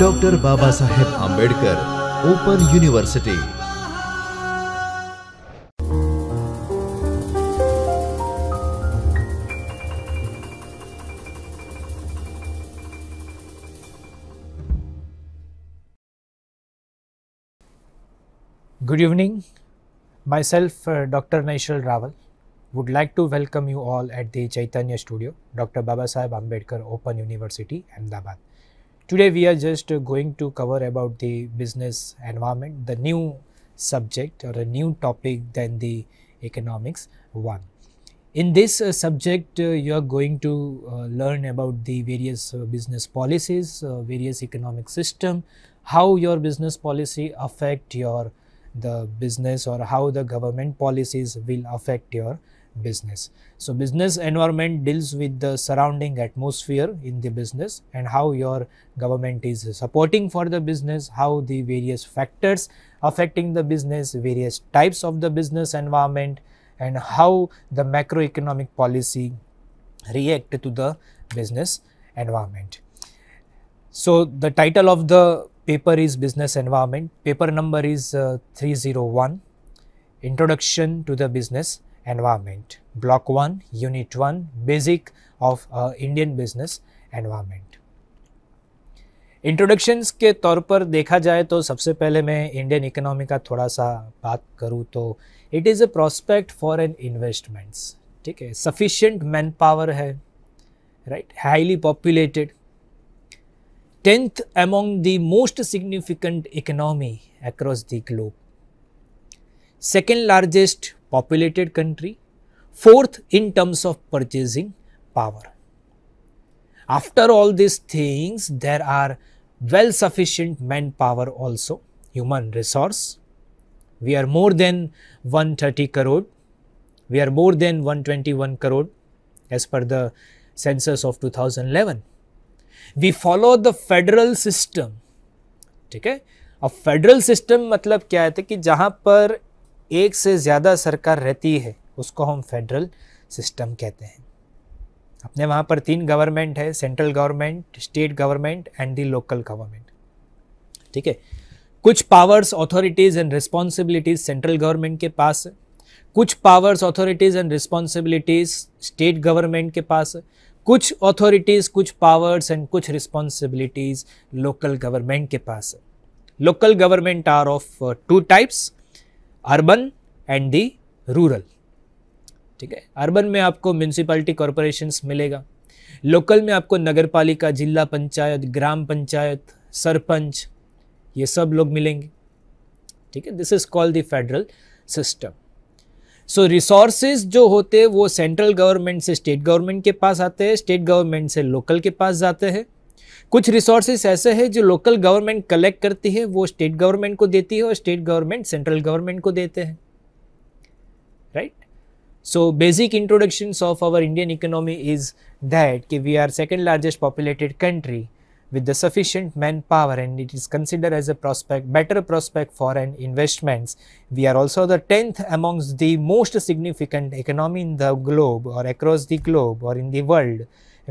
Doctor Baba Saheb Ambedkar open university good evening myself doctor Naishal Rawal would like to welcome you all at the Chaitanya studio, Dr. Babasaheb Ambedkar Open University, Ahmedabad. Today we are just going to cover about the business environment, the new subject or a new topic than the economics one. In this uh, subject, uh, you are going to uh, learn about the various uh, business policies, uh, various economic system, how your business policy affect your the business or how the government policies will affect your business. So business environment deals with the surrounding atmosphere in the business and how your government is supporting for the business, how the various factors affecting the business, various types of the business environment and how the macroeconomic policy react to the business environment. So the title of the paper is business environment, paper number is uh, 301, introduction to the business environment block 1 unit 1 basic of uh, indian business environment introductions के तौर पर देखा जाए तो सबसे पहले मैं Indian economy का थोड़ा सा बात करूं तो it is a prospect for an investments ठीक है सफिशियंट मैन पावर है right highly populated tenth among the most significant economy across the globe second largest populated country, fourth in terms of purchasing power. After all these things, there are well sufficient manpower also, human resource. We are more than 130 crore, we are more than 121 crore as per the census of 2011. We follow the federal system, Okay. A federal system system मतलब क्या है कि जहाँ एक से ज़्यादा सरकार रहती है उसको हम फेडरल सिस्टम कहते हैं अपने वहाँ पर तीन गवर्नमेंट है central government state government and the local government ठीक है कुछ powers authorities and responsibilities central government के पास है कुछ powers authorities and responsibilities state government के पास है कुछ अथॉरिटीज़ कुछ पावर्स एंड कुछ रिस्पॉन्सिबिलिटीज़ लोकल गवर्नमेंट के पास है local government are of two types urban and the rural ठीक है अर्बन में आपको म्यूनसिपालिटी कॉरपोरेशंस मिलेगा लोकल में आपको नगर पालिका जिला पंचायत ग्राम पंचायत सरपंच ये सब लोग मिलेंगे ठीक है this is called the federal system so resources जो होते हैं वो सेंट्रल गवर्नमेंट से स्टेट गवर्नमेंट के पास आते हैं स्टेट गवर्नमेंट से लोकल के पास जाते हैं कुछ रिसोर्सेस ऐसे हैं जो लोकल गवर्नमेंट कलेक्ट करती है वो स्टेट गवर्नमेंट को देती है और स्टेट गवर्नमेंट सेंट्रल गवर्नमेंट को देते हैं right so basic introduction of our Indian economy is that कि we are second largest populated country with the sufficient man power and it is consider as a prospect better prospect for an investments we are also the tenth amongst the most significant economy in the globe और across the globe और in the world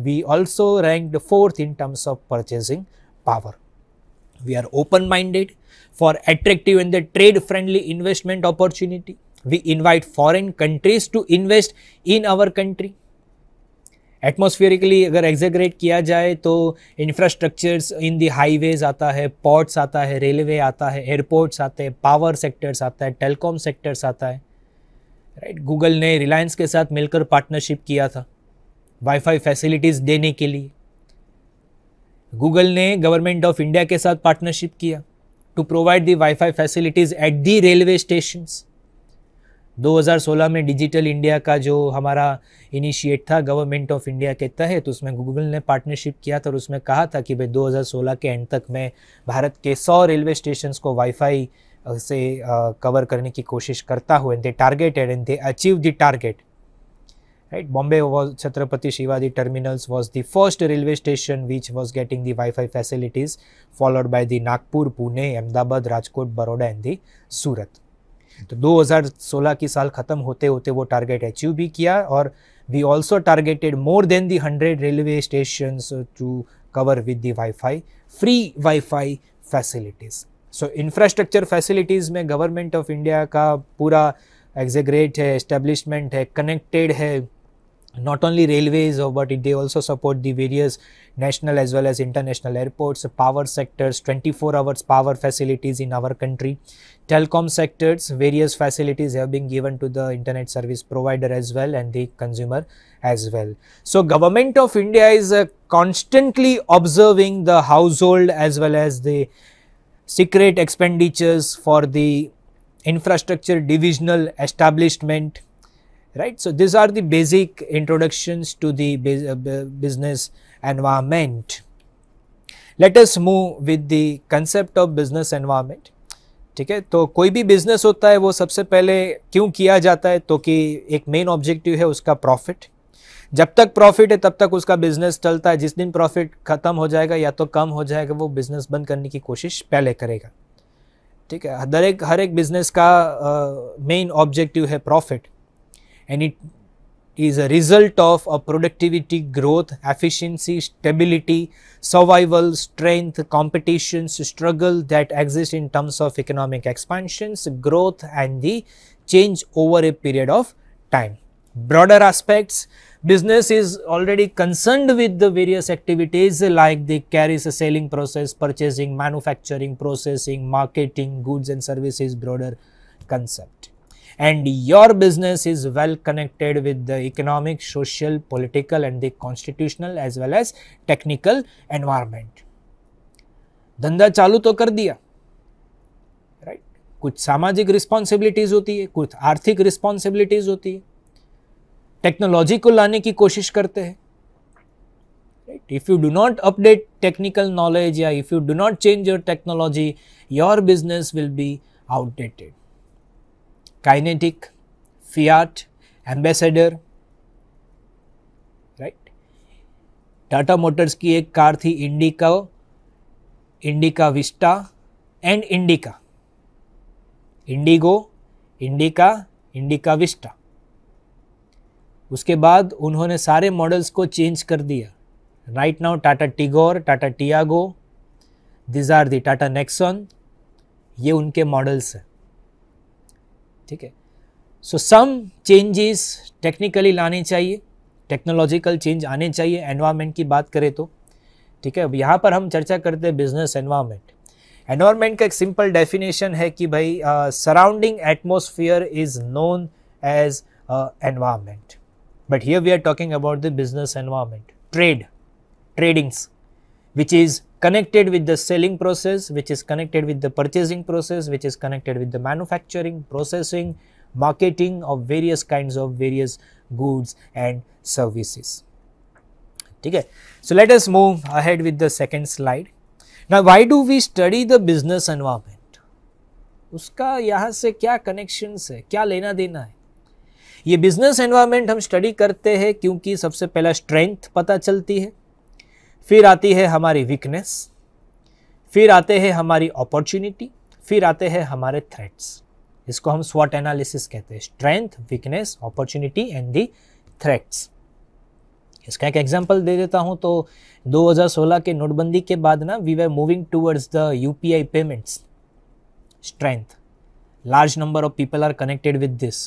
we also ranked fourth in terms of purchasing power. We are open-minded for attractive and the trade-friendly investment opportunity. We invite foreign countries to invest in our country. Atmospherically अगर exaggerate किया जाए तो infrastructures इन दी highways आता है ports आता है railway आता है एयरपोर्ट्स आते हैं पावर सेक्टर्स आता है टेलीकॉम सेक्टर्स आता है राइट right? गूगल ने रिलायंस के साथ मिलकर पार्टनरशिप किया था वाईफाई फैसिलिटीज़ देने के लिए गूगल ने गवर्नमेंट ऑफ इंडिया के साथ पार्टनरशिप किया to provide the wifi facilities at the railway station 2016 में डिजिटल इंडिया का जो हमारा इनिशिएट था गवर्नमेंट ऑफ इंडिया के तहत तो उसमें गूगल ने पार्टनरशिप किया था और उसमें कहा था कि भाई 2016 के एंड तक मैं भारत के 100 रेलवे स्टेशन को वाईफाई से कवर करने की कोशिश करता हूँ and they targeted and they achieve the target right bombay was chhatrapati shivaji terminals was the first railway station which was getting the wi-fi facilities followed by the nagpur pune ahmedabad rajkot baroda and the surat तो 2016 की साल ख़त्म होते होते वो target achieve भी किया और we also targeted more than the hundred railway station to cover with the wifi free wifi facilities so infrastructure facilities में गवर्नमेंट ऑफ इंडिया का पूरा एग्जेग्रेट है एस्टेब्लिशमेंट है कनेक्टेड है not only railways uh, but they also support the various national as well as international airports power sectors 24 hours power facilities in our country telecom sectors various facilities have been given to the internet service provider as well and the consumer as well so government of india is uh, constantly observing the household as well as the secret expenditures for the infrastructure divisional establishment right. So, these are the basic introductions to the uh, business environment. let us move with the concept of business environment ठीक है तो कोई भी business होता है वो सबसे पहले क्यों किया जाता है तो कि एक मेन ऑब्जेक्टिव है उसका प्रॉफिट जब तक प्रॉफिट है तब तक उसका बिजनेस चलता है जिस दिन प्रॉफिट खत्म हो जाएगा या तो कम हो जाएगा वो बिजनेस बंद करने की कोशिश पहले करेगा ठीक है हर एक हर एक बिजनेस का मेन uh, ऑब्जेक्टिव है profit and it is a result of a productivity growth, efficiency, stability, survival, strength, competitions, struggle that exist in terms of economic expansions, growth and the change over a period of time. Broader aspects, business is already concerned with the various activities like the carries a selling process, purchasing, manufacturing, processing, marketing, goods and services, broader concept. and your business is well connected with the economic, social, political and the constitutional as well as technical environment. धंधा chalu to kar diya right? kuch samajik responsibilities hoti hai kuch आर्थिक responsibilities hoti hai technology ko lane ki koshish karte hai right? if you do not update technical knowledge yeah, if you do not change your technology your business will be outdated Kinetic, Fiat, Ambassador, right Tata motors की एक car थी Indica Indica Vista and Indica Indigo Indica Indica Vista उसके बाद उन्होंने सारे models को change कर दिया right now Tata Tigor Tata Tiago these are the Tata Nexon ये उनके मॉडल्स हैं ठीक है सो सम चेंजेस टेक्निकली लाने चाहिए टेक्नोलॉजिकल चेंज आने चाहिए एनवायरमेंट की बात करें तो ठीक है अब यहाँ पर हम चर्चा करते हैं बिजनेस एनवायरमेंट एनवायरमेंट का एक सिंपल डेफिनेशन है कि भाई surrounding atmosphere is known as environment but here we are talking about the business environment trade tradings which is connected with the selling process which is connected with the purchasing process which is connected with the manufacturing processing marketing of various kinds of various goods and services okay so let us move ahead with the second slide now why do we study the business environment uska yahan se kya connections hai kya lena dena hai ये business environment हम study करते हैं क्योंकि सबसे पहला strength पता चलती है फिर आती है हमारी वीकनेस फिर आते हैं हमारी अपॉर्चुनिटी फिर आते हैं हमारे थ्रेट्स इसको हम स्वॉट एनालिसिस कहते हैं strength weakness opportunity and the threats इसका एक एग्जांपल दे देता हूं तो 2016 के नोटबंदी के बाद ना we were moving towards the UPI payments strength large number of people are connected with this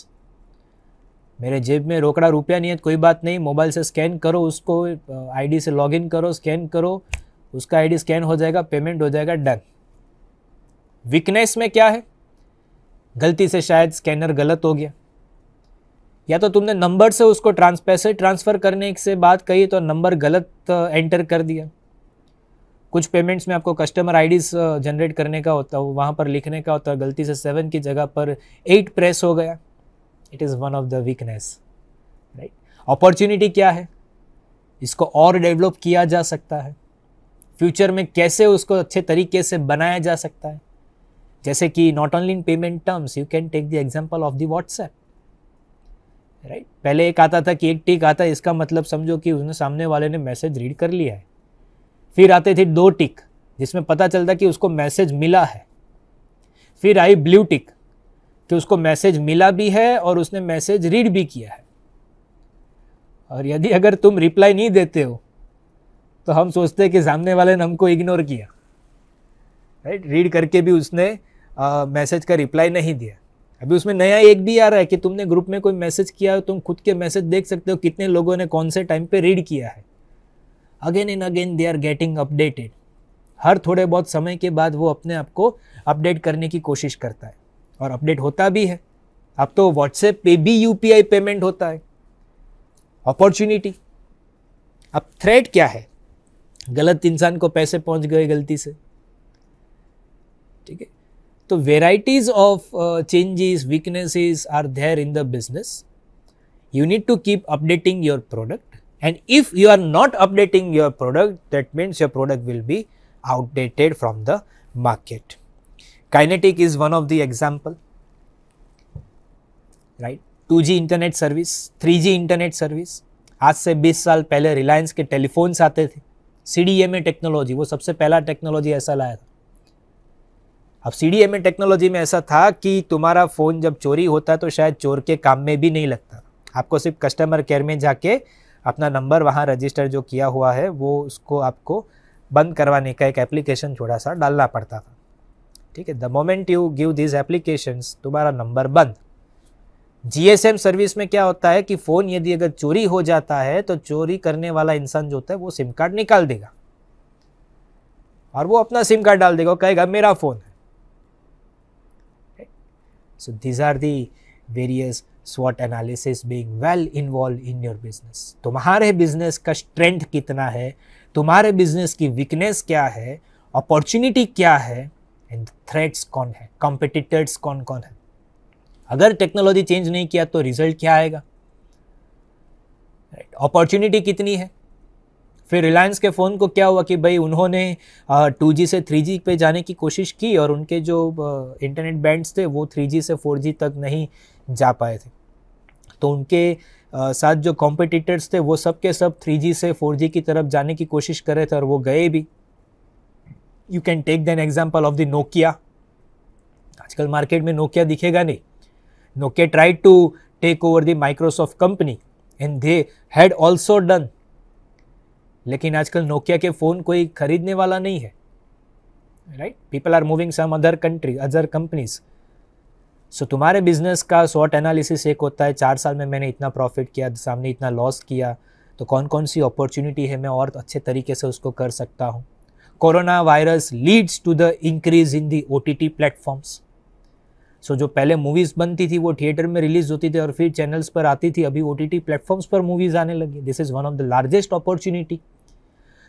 मेरे जेब में रोकड़ा रुपया नहीं है तो कोई बात नहीं मोबाइल से स्कैन करो उसको आईडी से लॉगिन करो स्कैन करो उसका आईडी स्कैन हो जाएगा पेमेंट हो जाएगा डन वीकनेस में क्या है गलती से शायद स्कैनर गलत हो गया या तो तुमने नंबर से उसको ट्रांस पैसे ट्रांसफ़र करने से बात कही तो नंबर गलत एंटर कर दिया कुछ पेमेंट्स में आपको कस्टमर आईडी जनरेट करने का होता है वहाँ पर लिखने का होता है गलती से सेवन की जगह पर एट प्रेस हो गया it is one of the weakness right opportunity क्या है इसको और डेवलप किया जा सकता है फ्यूचर में कैसे उसको अच्छे तरीके से बनाया जा सकता है जैसे कि not only in payment terms you can take the example of the WhatsApp right पहले एक आता था कि एक टिक आता है इसका मतलब समझो कि उसने सामने वाले ने मैसेज रीड कर लिया है फिर आते थे दो टिक जिसमें पता चलता कि उसको मैसेज मिला है फिर आई ब्लू टिक कि उसको मैसेज मिला भी है और उसने मैसेज रीड भी किया है और यदि अगर तुम रिप्लाई नहीं देते हो तो हम सोचते हैं कि सामने वाले ने हमको इग्नोर किया राइट रीड करके भी उसने मैसेज का रिप्लाई नहीं दिया अभी उसमें नया एक भी आ रहा है कि तुमने ग्रुप में कोई मैसेज किया हो तुम खुद के मैसेज देख सकते हो कितने लोगों ने कौन से टाइम पे रीड किया है again and again they are getting updated हर थोड़े बहुत समय के बाद वो अपने आप को अपडेट करने की कोशिश करता है और अपडेट होता भी है अब तो व्हाट्सएप पे भी यू पेमेंट होता है अपॉर्चुनिटी अब थ्रेड क्या है गलत इंसान को पैसे पहुंच गए गलती से ठीक है तो varieties of changes weaknesses are there in the business you need to keep updating your product and if you are not updating your product that means your product will be outdated from the market Kinetic is one of the example, right? 2G internet service 3G internet service आज से 20 साल पहले रिलायंस के telephones आते थे C D M A technology वो सबसे पहला टेक्नोलॉजी ऐसा लाया था अब C D M A technology में ऐसा था कि तुम्हारा फ़ोन जब चोरी होता तो शायद चोर के काम में भी नहीं लगता आपको सिर्फ कस्टमर केयर में जाके अपना नंबर वहाँ रजिस्टर जो किया हुआ है वो उसको आपको बंद करवाने का एक एप्लीकेशन थोड़ा सा डालना पड़ता था ठीक है the moment you give these applications तुम्हारा नंबर बंद जीएसएम सर्विस में क्या होता है कि फ़ोन यदि अगर चोरी हो जाता है तो चोरी करने वाला इंसान जो होता है वो सिम कार्ड निकाल देगा और वो अपना सिम कार्ड डाल देगा कहेगा मेरा फ़ोन है so these are the various स्वॉट analysis being well involve in your business तुम्हारे बिजनेस का स्ट्रेंथ कितना है तुम्हारे बिजनेस की वीकनेस क्या है अपॉर्चुनिटी क्या है एंड थ्रेट्स कौन है कॉम्पिटिटर्स कौन कौन है अगर टेक्नोलॉजी चेंज नहीं किया तो रिजल्ट क्या आएगा अपॉर्चुनिटी right. कितनी है फिर रिलायंस के फ़ोन को क्या हुआ कि भाई उन्होंने टू जी से थ्री जी पे जाने की कोशिश की और उनके जो इंटरनेट बैंड्स थे वो थ्री जी से फोर जी तक नहीं जा पाए थे तो उनके साथ जो कॉम्पिटिटर्स थे वो सब के सब थ्री जी से फोर जी की तरफ जाने की कोशिश कर रहे थे और वो गए भी you can take than example of the Nokia आजकल मार्केट में नोकिया दिखेगा नहीं Nokia try to take over the Microsoft company and they had also done लेकिन आजकल नोकिया के फ़ोन कोई खरीदने वाला नहीं है right people are moving some other country other companies so तुम्हारे बिजनेस का शॉर्ट एनालिसिस एक होता है चार साल में मैंने इतना प्रॉफिट किया सामने इतना लॉस किया तो कौन कौन सी अपॉर्चुनिटी है मैं और अच्छे तरीके से उसको कर सकता हूँ coronavirus leads to the increase in the O T platforms so जो पहले मूवीज़ बनती थी वो थिएटर में रिलीज होती थी और फिर चैनल्स पर आती थी अभी ओ टी टी प्लेटफॉर्म्स पर मूवीज़ आने लगी this is one of the largest opportunity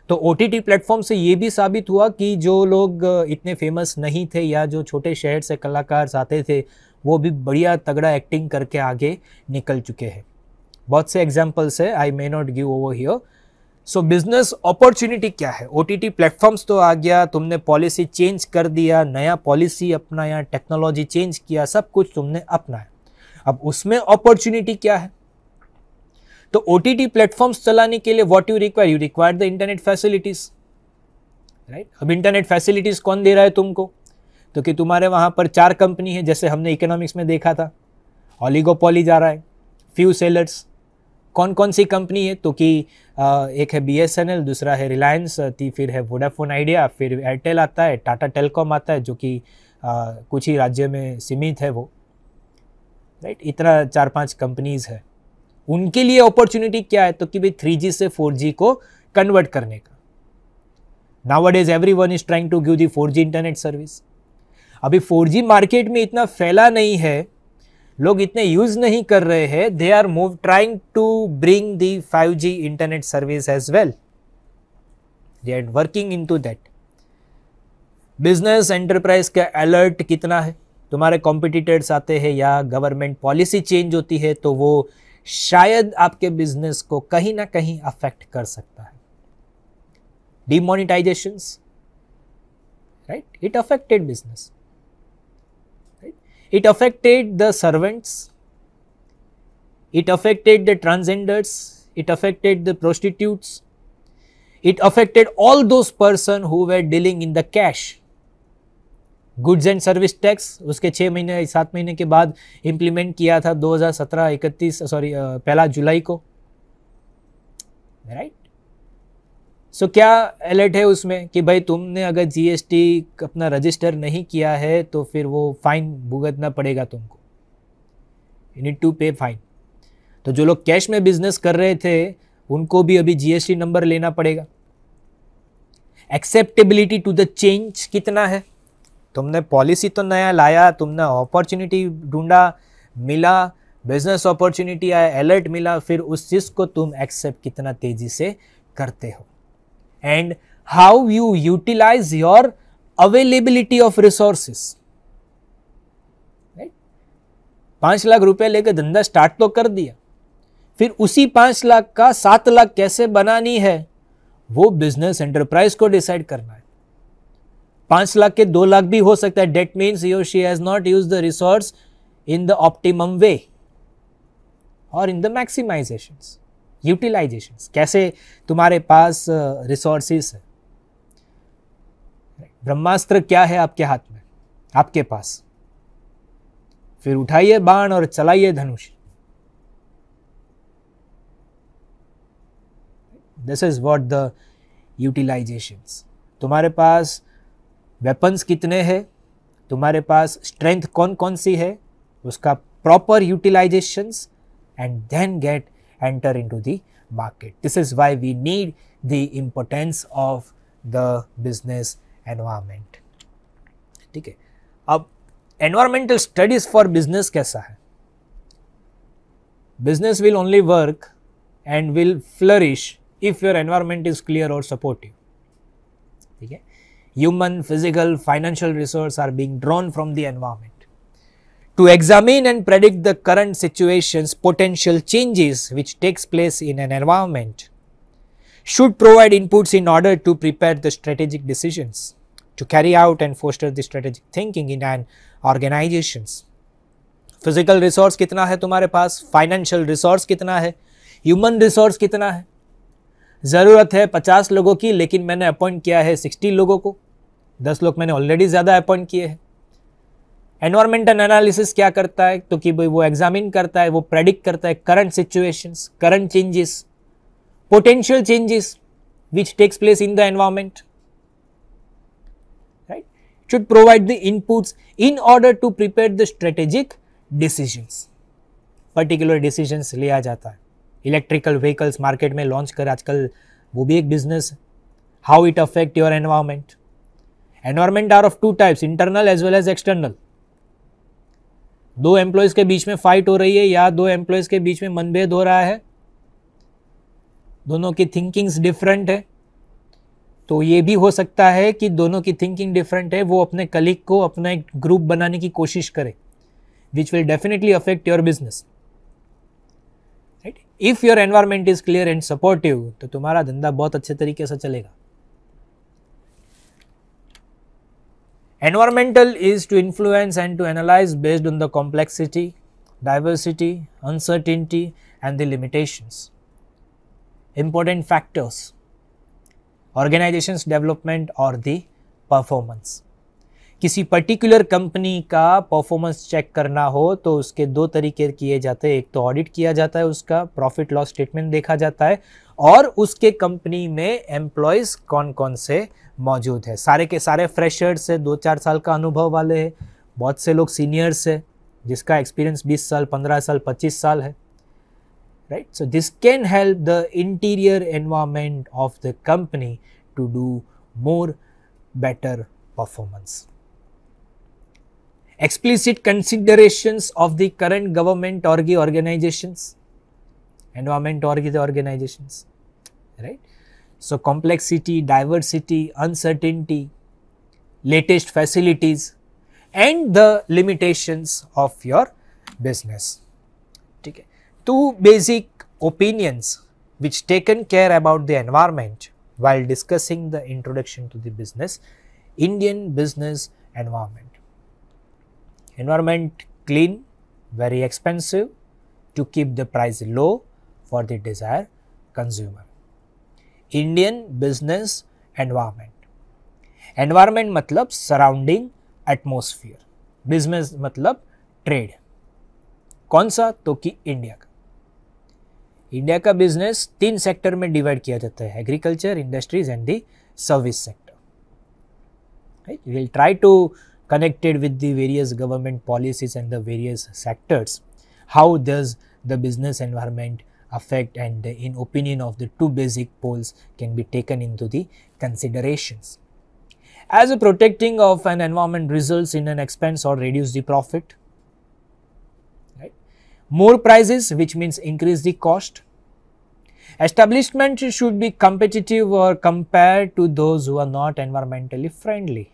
तो ओ टी प्लेटफॉर्म से ये भी साबित हुआ कि जो लोग इतने फेमस नहीं थे या जो छोटे शहर से कलाकार आते थे वो भी बढ़िया तगड़ा एक्टिंग करके आगे निकल चुके हैं बहुत से एग्जाम्पल्स है I may not give over here so business opportunity क्या है ओ प्लेटफॉर्म्स तो आ गया तुमने पॉलिसी चेंज कर दिया नया पॉलिसी अपनाया टेक्नोलॉजी चेंज किया सब कुछ तुमने अपनाया अब उसमें अपॉर्चुनिटी क्या है तो ओ टी प्लेटफॉर्म्स चलाने के लिए what you require you require the internet facilities right अब इंटरनेट फैसिलिटीज कौन दे रहा है तुमको तो कि तुम्हारे वहां पर चार कंपनी है जैसे हमने इकोनॉमिक्स में देखा था ऑलिगोपोली जा रहा है फ्यू सेलर्स कौन कौन सी कंपनी है तो कि एक है बीएसएनएल दूसरा है रिलायंस फिर है वोडाफोन आइडिया फिर एयरटेल आता है टाटा टेलीकॉम आता है जो कि कुछ ही राज्य में सीमित है वो राइट इतना चार पांच कंपनीज है उनके लिए अपॉर्चुनिटी क्या है तो कि भाई थ्री से फोर को कन्वर्ट करने का what is everyone is trying to give the four internet service अभी फोर मार्केट में इतना फैला नहीं है लोग इतने यूज़ नहीं कर रहे हैं they are move trying to bring the five G internet service as well they are working in to that business enterprise का अलर्ट कितना है तुम्हारे कॉम्पिटिटर्स आते हैं या गवर्नमेंट पॉलिसी चेंज होती है तो वो शायद आपके बिजनेस को कहीं ना कहीं अफेक्ट कर सकता है demonetization right it affected business It affected the servants, it affected the transgenders, it affected the prostitutes, it affected all those person who were dealing in the cash. Goods and service tax उसके छः महीने सात महीने के बाद implement किया था 2017 31 sorry पहला जुलाई को राइट सो so, क्या अलर्ट है उसमें कि भाई तुमने अगर जीएसटी अपना रजिस्टर नहीं किया है तो फिर वो फ़ाइन भुगतना पड़ेगा तुमको you need to pay fine तो जो लोग कैश में बिजनेस कर रहे थे उनको भी अभी जीएसटी नंबर लेना पड़ेगा एक्सेप्टेबिलिटी टू द चेंज कितना है तुमने पॉलिसी तो नया लाया तुमने अपॉर्चुनिटी ढूंढा मिला बिजनेस अपॉर्चुनिटी आया अलर्ट मिला फिर उस चीज़ को तुम एक्सेप्ट कितना तेज़ी से करते हो and how you utilize your availability of resources. पांच लाख रुपए लेकर धंधा स्टार्ट तो कर दिया फिर उसी पांच लाख का सात लाख कैसे बनानी है वो बिजनेस एंटरप्राइज को डिसाइड करना है पांच लाख के दो लाख भी हो सकता है that means your she has not use the resource in the optimum way और इन द मैक्सिमाइजेशंस यूटिलाइजेशन कैसे तुम्हारे पास रिसोर्सेस है ब्रह्मास्त्र क्या है आपके हाथ में आपके पास फिर उठाइए बाण और चलाइए धनुष this is what the utilization तुम्हारे पास वेपन्स कितने हैं तुम्हारे पास स्ट्रेंथ कौन कौन सी है उसका proper utilizations and then get enter into the market. This is why we need the importance of the business environment. Okay. Now, environmental studies for business kaisa hai? Business will only work and will flourish if your environment is clear or supportive. Okay. Human, physical, financial resources are being drawn from the environment. to examine and predict the current situation's potential changes which takes place in an environment, should provide inputs in order to prepare the strategic decisions, to carry out and foster the strategic thinking in an organizations. physical resource kitna hai tumhare paas financial resource kitna hai human resource kitna hai ज़रूरत है 50 लोगों की लेकिन मैंने appoint किया है 60 लोगों को 10 लोग मैंने ऑलरेडी ज़्यादा अपॉइंट किए हैं एनवायरमेंटल एनालिसिस क्या करता है तो कि भाई वो एग्जामिन करता है वो प्रेडिक्ट करता है current situations current changes potential changes which takes place in the environment right should provide the inputs in order to prepare the strategic decision particular decision लिया जाता है इलेक्ट्रिकल व्हीकल्स मार्केट में launch कर आजकल वो भी एक business how it affect your environment environment are of two types internal as well as external दो एम्प्लॉयज़ के बीच में फाइट हो रही है या दो एम्प्लॉयज़ के बीच में मनभेद हो रहा है दोनों की थिंकिंग्स डिफरेंट है तो ये भी हो सकता है कि दोनों की थिंकिंग डिफरेंट है वो अपने कलीग को अपना एक ग्रुप बनाने की कोशिश करे which will definitely affect your business right if your environment is clear and supportive तो तुम्हारा धंधा बहुत अच्छे तरीके से चलेगा Environmental is to influence and to analyze based on the complexity, diversity, uncertainty and the limitations. Important factors, organization's development or the performance. किसी particular company का परफॉर्मेंस चेक करना हो तो उसके दो तरीके किए जाते हैं एक तो ऑडिट किया जाता है उसका प्रॉफिट लॉस स्टेटमेंट देखा जाता है और उसके कंपनी में एम्प्लॉयज़ कौन कौन से मौजूद है सारे के सारे फ्रेशर्स है दो चार साल का अनुभव वाले हैं बहुत से लोग सीनियर्स है जिसका एक्सपीरियंस 20 साल 15 साल 25 साल है right so this can help the interior environment of the company to do more better performance explicit consideration of the current government और की ऑर्गेनाइजेशंस एनवायरमेंट और की right So, complexity, diversity, uncertainty, latest facilities and the limitations of your business. Okay. Two basic opinions which taken care about the environment while discussing the introduction to the business, Indian business environment. Environment clean, very expensive to keep the price low for the desired consumer. Indian business environment environment मतलब surrounding atmosphere business मतलब trade कौन सा तो कि India का India का business तीन sector में डिवाइड किया जाता है agriculture industries and the service sector will try to connected with the various government policies and the various sectors how does the business environment affect and in opinion of the two basic poles can be taken into the considerations. As a protecting of an environment results in an expense or reduce the profit, right? more prices which means increase the cost. Establishment should be competitive or compared to those who are not environmentally friendly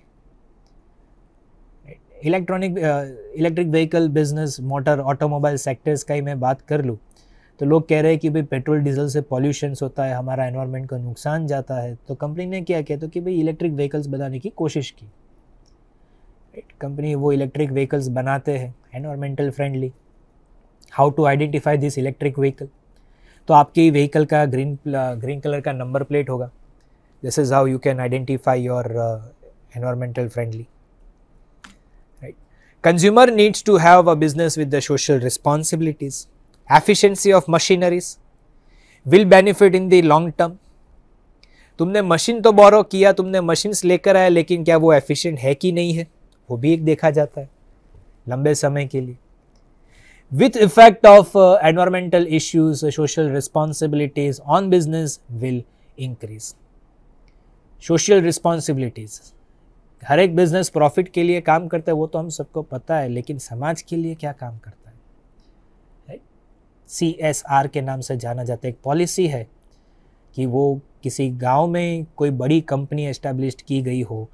Electronic electric vehicle business motor automobile sectors का ही बात कर लूँ तो लोग कह रहे हैं कि भाई पेट्रोल डीजल से पॉल्यूशंस होता है हमारा एनवायरनमेंट का नुकसान जाता है तो कंपनी ने क्या किया तो कि भाई इलेक्ट्रिक व्हीकल्स बनाने की कोशिश की कंपनी वो इलेक्ट्रिक व्हीकल्स बनाते हैं environmental friendly how to identify this electric vehicle तो आपकी व्हीकल का ग्रीन ग्रीन कलर का नंबर प्लेट होगा this is how you can identify your environmental friendly right consumer needs to have a business with the social responsibilities efficiency of machineries will benefit in the long term तुमने machine तो borrow किया तुमने machines लेकर आया लेकिन क्या वो efficient है कि नहीं है वो भी एक देखा जाता है लंबे समय के लिए with effect of environmental issues social responsibilities on business will increase social responsibilities हर एक बिजनेस प्रॉफिट के लिए काम करता है वो तो हम सबको पता है लेकिन समाज के लिए क्या काम करता है सी एस आर के नाम से जाना जाता है एक पॉलिसी है कि वो किसी गांव में कोई बड़ी कंपनी एस्टेब्लिश की गई हो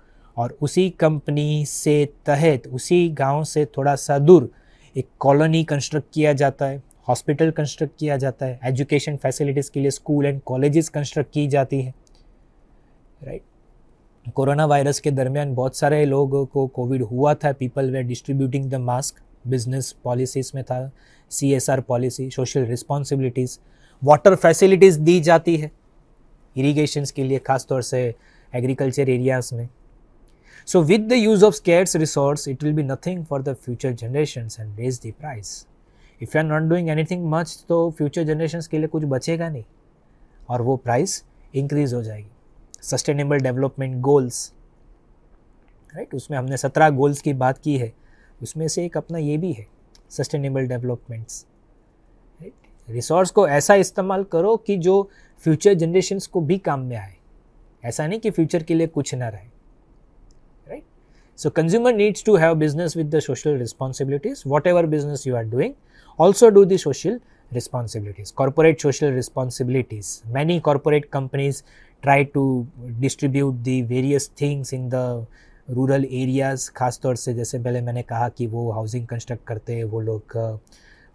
और उसी कंपनी से तहत उसी गांव से थोड़ा सा दूर एक कॉलोनी कंस्ट्रक्ट किया जाता है हॉस्पिटल कंस्ट्रक्ट किया जाता है एजुकेशन फैसिलिटीज़ के लिए स्कूल एंड कॉलेजेस कंस्ट्रक्ट की जाती है राइट कोरोना वायरस के दरमियान बहुत सारे लोगों को कोविड हुआ था people were distributing the mask business policies में था C S R policy social responsibilities water facilities दी जाती है इरीगेशन के लिए खासतौर से एग्रीकल्चर एरियाज़ में with the use of of resource it will be nothing for the future generation and raise the price if you are not doing anything much तो future generation के लिए कुछ बचेगा नहीं और वो प्राइस इंक्रीज हो जाएगी सस्टेनेबल डेवलपमेंट गोल्स राइट उसमें हमने सत्रह गोल्स की बात की है उसमें से एक अपना ये भी है सस्टेनेबल डेवलपमेंट्स रिसोर्स को ऐसा इस्तेमाल करो कि जो फ्यूचर जनरेशन्स को भी काम में आए ऐसा नहीं कि फ्यूचर के लिए कुछ ना रहे right so consumer needs to have business with the social responsibilities whatever business you are doing also do the social responsibilities corporate social responsibilities many corporate companies try to distribute the various things in the rural areas ख़ास तौर से जैसे पहले मैंने कहा कि वो housing construct करते हैं वो लोग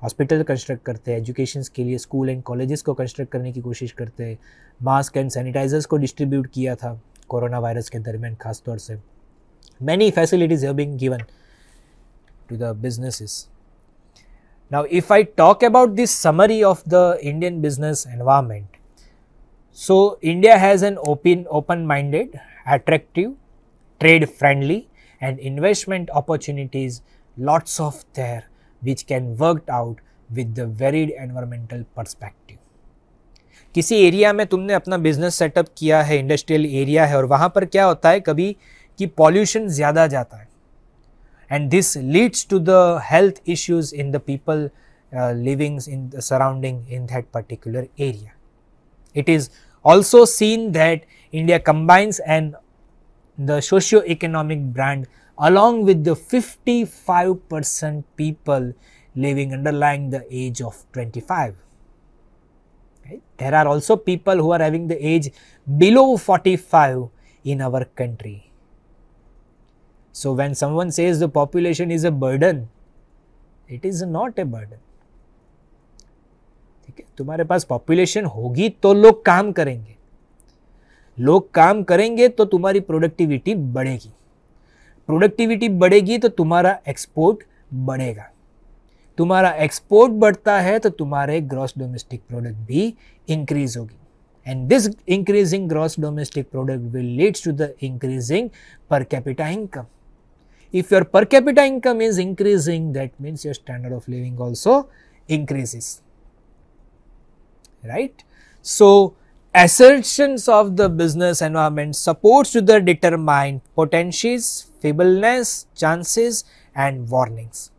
हॉस्पिटल uh, कंस्ट्रक्ट करते हैं एजुकेशन के लिए स्कूल एंड कॉलेजेस को कंस्ट्रक्ट करने की कोशिश करते हैं मास्क एंड सैनिटाइजर्स को डिस्ट्रीब्यूट किया था कोरोना वायरस के दरमियान ख़ास तौर से मैनी फैसिलिटीज़ है been given to the businesses now if I talk about this summary of the Indian business environment so India has an open open minded attractive trade friendly and investment opportunities lots of there which can worked out with the varied environmental perspective. किसी area में तुमने अपना business setup किया है industrial area है और वहाँ पर क्या होता है कभी कि पॉल्यूशन ज़्यादा जाता है and this leads to the health issues in the people livings in the surrounding in that particular area. It is also seen that India combines an the socio-economic brand along with the 55% people living underlying the age of 25. There are also people who are having the age below 45 in our country. So, when someone says the population is a burden, it is not a burden. ठीक है तुम्हारे पास population होगी तो लोग काम करेंगे लोग काम करेंगे तो तुम्हारी प्रोडक्टिविटी बढ़ेगी प्रोडक्टिविटी बढ़ेगी तो तुम्हारा एक्सपोर्ट बढ़ेगा तुम्हारा एक्सपोर्ट बढ़ता है तो तुम्हारे ग्रॉस डोमेस्टिक प्रोडक्ट भी इंक्रीज होगी and this increasing gross domestic product will leads to the increasing per capita income if your per capita income is increasing that means your standard of living also increases right so assertions of the business environment supports to the determine potentials, feebleness, chances and warnings.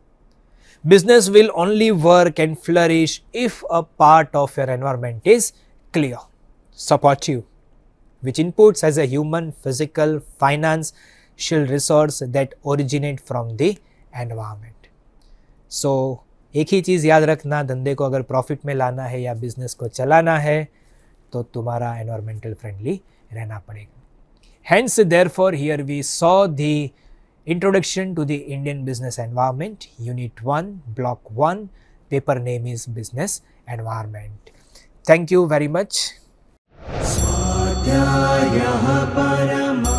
Business will only work and flourish if a part of your environment is clear, supportive, which inputs as a human, physical, financial resource that originate from the environment. So, एक ही चीज़ याद रखना धंधे को अगर profit में लाना है या business को चलाना है तो तुम्हारा एनवायरमेंटल फ्रेंडली रहना पड़ेगा hence therefore here we saw the introduction to the Indian business environment unit one block one paper name is business environment thank you very much स्वाध्याय परम